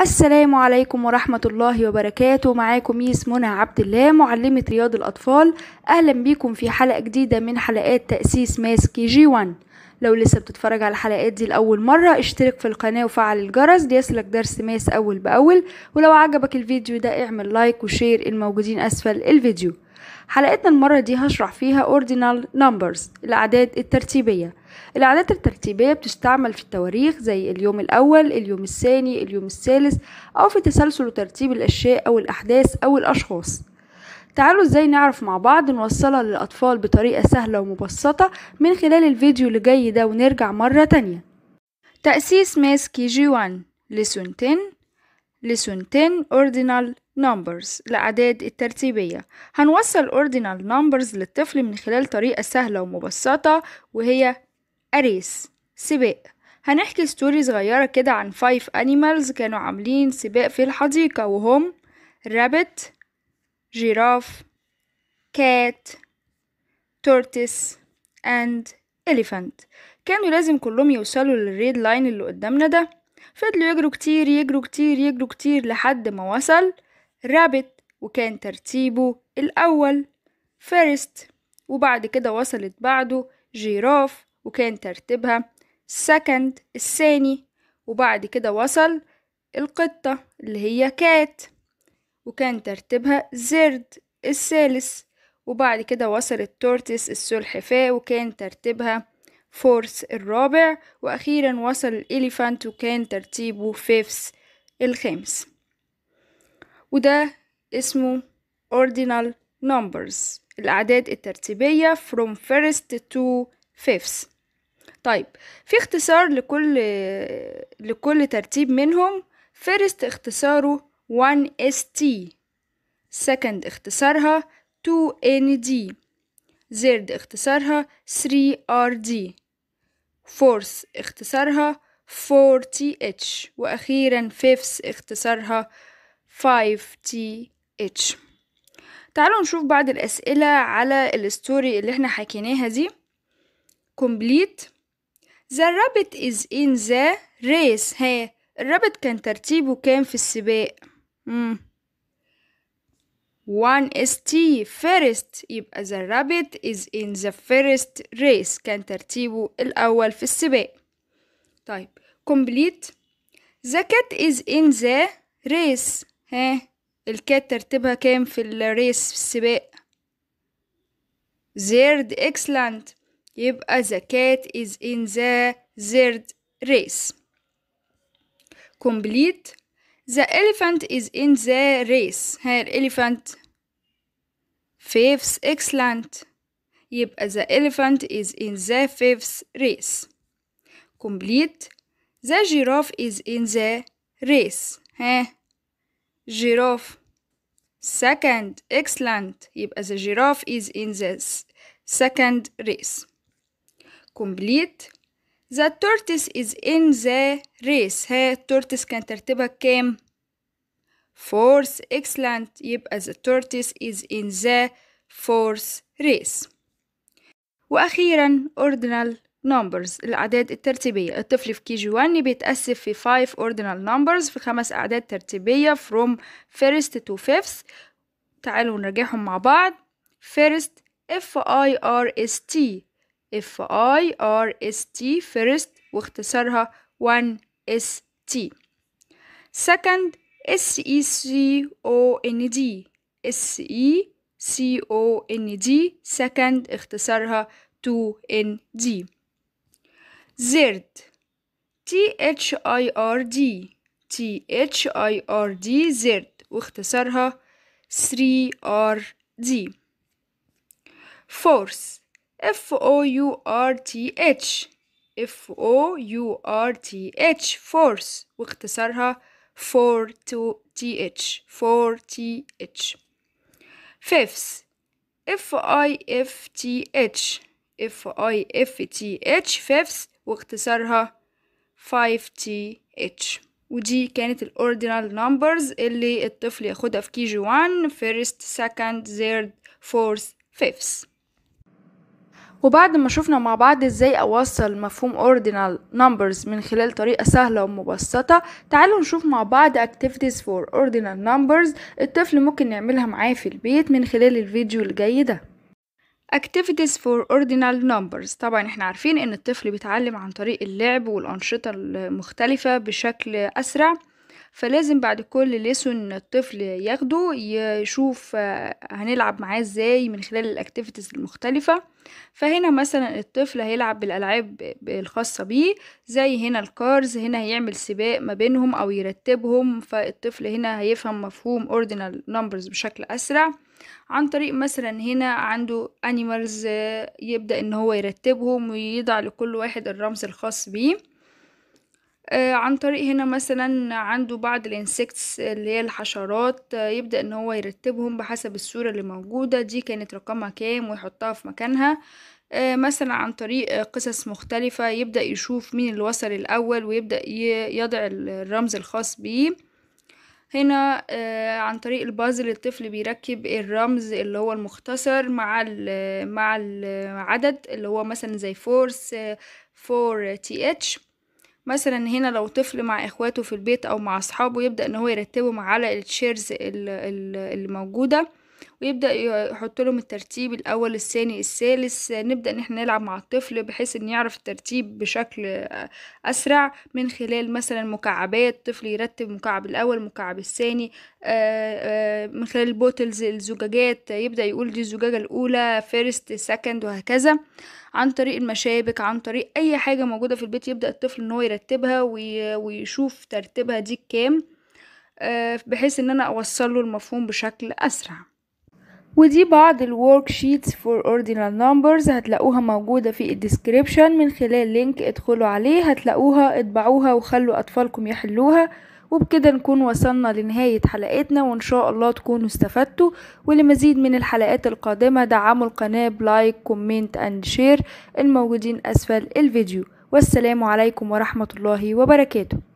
السلام عليكم ورحمة الله وبركاته معاكم ميس منى عبد الله معلمة رياض الأطفال أهلا بيكم في حلقة جديدة من حلقات تأسيس ماس كي جي 1 لو لسه بتتفرج على الحلقات دي لأول مرة اشترك في القناة وفعل الجرس ليصلك درس ماس أول بأول ولو عجبك الفيديو ده اعمل لايك وشير الموجودين أسفل الفيديو حلقتنا المرة دي هشرح فيها ordinal numbers الأعداد الترتيبية الأعداد الترتيبية بتستعمل في التواريخ زي اليوم الأول اليوم الثاني اليوم الثالث أو في تسلسل وترتيب الأشياء أو الأحداث أو الأشخاص تعالوا ازاي نعرف مع بعض نوصلها للأطفال بطريقة سهلة ومبسطة من خلال الفيديو اللي جاي ده ونرجع مرة تانية تأسيس ماس كي جي 1 لسون لسن 10 Ordinal Numbers الأعداد الترتيبية هنوصل Ordinal Numbers للطفل من خلال طريقة سهلة ومبسطة وهي أريس سباق هنحكي ستوري صغيرة كده عن 5 animals كانوا عاملين سباق في الحديقة وهم rabbit جيراف كات tortoise and elephant كانوا لازم كلهم يوصلوا للريد لاين اللي قدامنا ده فضلوا يجروا كتير يجروا كتير يجروا كتير لحد ما وصل رابت وكان ترتيبه الأول فيرست وبعد كده وصلت بعده جيراف وكان ترتيبها سكند الثاني وبعد كده وصل القطة اللي هي كات وكان ترتيبها زرد الثالث وبعد كده وصلت تورتس السلحفاة وكان ترتيبها فورس الرابع وأخيرا وصل الإليفانت وكان ترتيبه فيفس الخامس وده اسمه ordinal numbers الأعداد الترتيبية from first to fifth طيب في اختصار لكل لكل ترتيب منهم first اختصاره 1st second اختصارها 2nd third اختصارها 3rd فورث اختصارها 4TH وأخيرا فيفث اختصارها 5TH تعالوا نشوف بعض الأسئلة على الستوري اللي احنا حكيناها دي complete The rabbit is in the race ها الرابط كان ترتيبه كام في السباق مم. One is T first يبقى the rabbit is in the first race كان ترتيبه الأول في السباق طيب complete the cat is in the race ها الكات ترتيبها كام في الريس في السباق third excellent يبقى the cat is in the third race complete the elephant is in the race. Her elephant fifth excellent. Yep. the elephant is in the fifth race. Complete. The giraffe is in the race. Hey. giraffe second excellent Yep. the giraffe is in the second race complete The tortoise is in the race ها التورتس كان ترتيبها كام؟ fourth excellent يبقى the tortoise is in the fourth race وأخيرا ordinal numbers الأعداد الترتيبية الطفل في كي جي 1 بيتأسف في 5 ordinal numbers في خمس أعداد ترتيبية from first to fifth تعالوا نرجعهم مع بعض first F I R S T F I R S T first واختصارها 1 S T second S E C O N D S E C O N D second اختصارها 2 N D third T H I R D T H I R D third واختصارها 3 R D fourth F O U R T H F O U R T H force واختصارها for to th for th fifth F I F T H F I F T H fifth واختصارها 5 T H ودي كانت الاوردينال نمبرز اللي الطفل ياخدها في كي جي 1 first second third fourth fifth وبعد ما شفنا مع بعض ازاي اوصل مفهوم ordinal numbers من خلال طريقة سهلة ومبسطة تعالوا نشوف مع بعض activities for ordinal numbers الطفل ممكن يعملها معاه في البيت من خلال الفيديو الجاي ده activities for ordinal numbers طبعا احنا عارفين ان الطفل بيتعلم عن طريق اللعب والأنشطة المختلفة بشكل أسرع فلازم بعد كل ليسون الطفل ياخده يشوف آه، هنلعب معاه ازاي من خلال الاكتيفيتيز المختلفة فهنا مثلا الطفل هيلعب بالألعاب الخاصة بيه زي هنا الكارز هنا هيعمل سباق ما بينهم أو يرتبهم فالطفل هنا هيفهم مفهوم ordinal numbers بشكل أسرع عن طريق مثلا هنا عنده انيمالز آه، يبدأ إن هو يرتبهم ويضع لكل واحد الرمز الخاص بيه آه، عن طريق هنا مثلا عنده بعض الانسكتس اللي هي الحشرات آه، يبدأ ان هو يرتبهم بحسب الصورة اللي موجودة دي كانت رقمها كام ويحطها في مكانها آه، مثلا عن طريق قصص مختلفة يبدأ يشوف مين اللي وصل الأول ويبدأ يضع الرمز الخاص بيه هنا عن طريق البازل الطفل بيركب الرمز اللي هو المختصر مع مع العدد اللي هو مثلا زي فورس فور تي اتش مثلا هنا لو طفل مع اخواته في البيت او مع اصحابه يبدا ان هو يرتبهم على الشيرز اللي موجوده ويبدأ يحط لهم الترتيب الأول الثاني الثالث نبدأ إن احنا نلعب مع الطفل بحيث إن يعرف الترتيب بشكل أسرع من خلال مثلا مكعبات الطفل يرتب مكعب الأول مكعب الثاني آه، آه، من خلال البوتلز الزجاجات يبدأ يقول دي الزجاجة الأولى فيرست سكند وهكذا عن طريق المشابك عن طريق أي حاجة موجودة في البيت يبدأ الطفل إن هو يرتبها ويشوف ترتيبها دي كام آه، بحيث ان انا اوصله المفهوم بشكل اسرع ودي بعض الورك شيتس فور اوردينال نمبرز هتلاقوها موجودة في الديسكريبشن من خلال لينك ادخلوا عليه هتلاقوها اطبعوها وخلوا اطفالكم يحلوها وبكده نكون وصلنا لنهاية حلقتنا وإن شاء الله تكونوا استفدتوا ولمزيد من الحلقات القادمة دعموا القناة بلايك كومنت أند شير الموجودين أسفل الفيديو والسلام عليكم ورحمة الله وبركاته